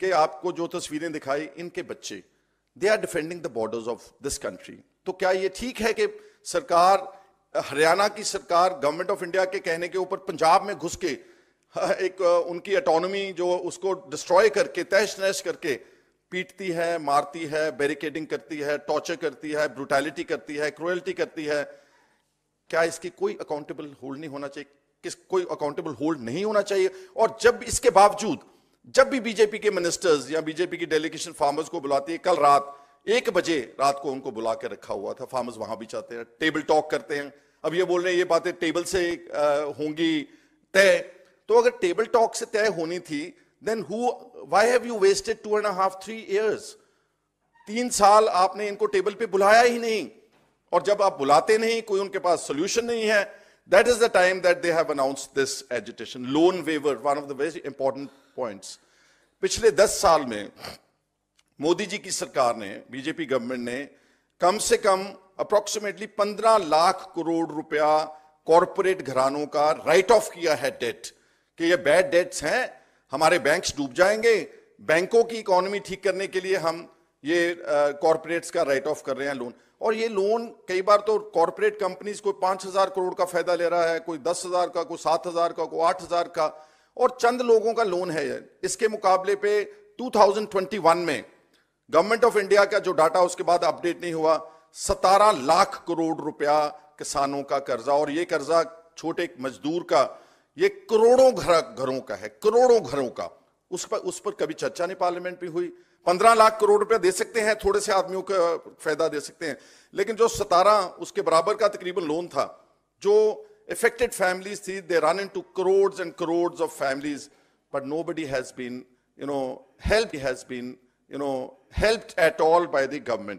कि आपको जो तस्वीरें दिखाई इनके बच्चे they are defending the borders of this country तो क्या ये ठीक है कि सरकार हरियाणा की सरकार गवर्नमेंट ऑफ इंडिया के कहने के ऊपर पंजाब में घुस के एक उनकी अटोनमी जो उसको डिस्ट्रॉय करके तहश नहश करके पीटती है मारती है बैरिकेडिंग करती है टॉर्चर करती है ब्रुटैलिटी करती है क्रोयल्टी करती है क्या इसकी कोई अकाउंटेबल होल्ड नहीं होना चाहिए किस कोई अकाउंटेबल होल्ड नहीं होना चाहिए और जब इसके बावजूद जब भी बीजेपी के मिनिस्टर्स या बीजेपी की डेलीगेशन फार्मर्स को बुलाती है कल रात एक बजे रात को उनको बुला के रखा हुआ था फार्मर्स वहां भी जाते हैं टेबल टॉक करते हैं अब ये बोल रहे हैं ये बातें टेबल से होंगी तय तो अगर टेबल टॉक से तय होनी थी then who why have you wasted two and half three years तीन साल आपने इनको टेबल पे बुलाया ही नहीं और जब आप बुलाते नहीं कोई उनके पास सोल्यूशन नहीं है That is the time that they have announced this agitation. Loan waiver, one of the very important points. पिछले 10 साल में मोदी जी की सरकार ने बीजेपी गवर्नमेंट ने कम से कम अप्रोक्सीमेटली 15 लाख करोड़ रुपया कॉरपोरेट घरानों का राइट ऑफ किया है डेट कि ये बैड डेट्स हैं हमारे बैंक्स डूब जाएंगे बैंकों की इकोनॉमी ठीक करने के लिए हम ये कॉरपोरेट्स का राइट ऑफ कर रहे हैं लोन और ये लोन कई बार तो कॉरपोरेट कंपनीज कोई पांच हज़ार करोड़ का फ़ायदा ले रहा है कोई दस हज़ार का कोई सात हज़ार का कोई आठ हज़ार का और चंद लोगों का लोन है इसके मुकाबले पे 2021 में गवर्नमेंट ऑफ इंडिया का जो डाटा उसके बाद अपडेट नहीं हुआ सतारह लाख करोड़ रुपया किसानों का कर्जा और ये कर्जा छोटे मजदूर का ये करोड़ों घर घरों का है करोड़ों घरों का उस पर उस पर कभी चर्चा नहीं पार्लियामेंट में हुई पंद्रह लाख करोड़ रुपया दे सकते हैं थोड़े से आदमियों का फायदा दे सकते हैं लेकिन जो सतारा उसके बराबर का तकरीबन लोन था जो इफेक्टेड फैमिलीज थी they run into crore and crore of families but nobody has been you know help has been you know help at all by the government